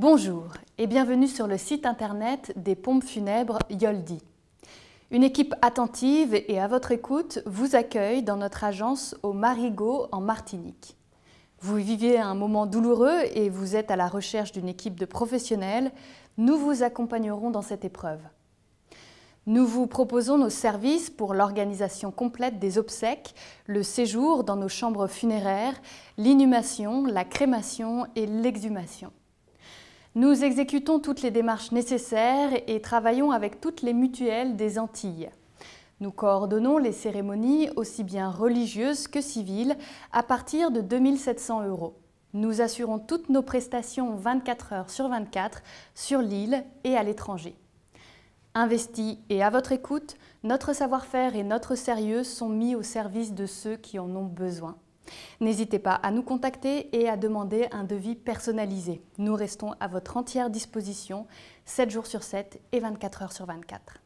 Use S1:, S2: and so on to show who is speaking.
S1: Bonjour et bienvenue sur le site internet des pompes funèbres Yoldi. Une équipe attentive et à votre écoute vous accueille dans notre agence au Marigot en Martinique. Vous vivez un moment douloureux et vous êtes à la recherche d'une équipe de professionnels, nous vous accompagnerons dans cette épreuve. Nous vous proposons nos services pour l'organisation complète des obsèques, le séjour dans nos chambres funéraires, l'inhumation, la crémation et l'exhumation. Nous exécutons toutes les démarches nécessaires et travaillons avec toutes les mutuelles des Antilles. Nous coordonnons les cérémonies, aussi bien religieuses que civiles, à partir de 2700 euros. Nous assurons toutes nos prestations 24 heures sur 24 sur l'île et à l'étranger. Investis et à votre écoute, notre savoir-faire et notre sérieux sont mis au service de ceux qui en ont besoin. N'hésitez pas à nous contacter et à demander un devis personnalisé. Nous restons à votre entière disposition 7 jours sur 7 et 24 heures sur 24.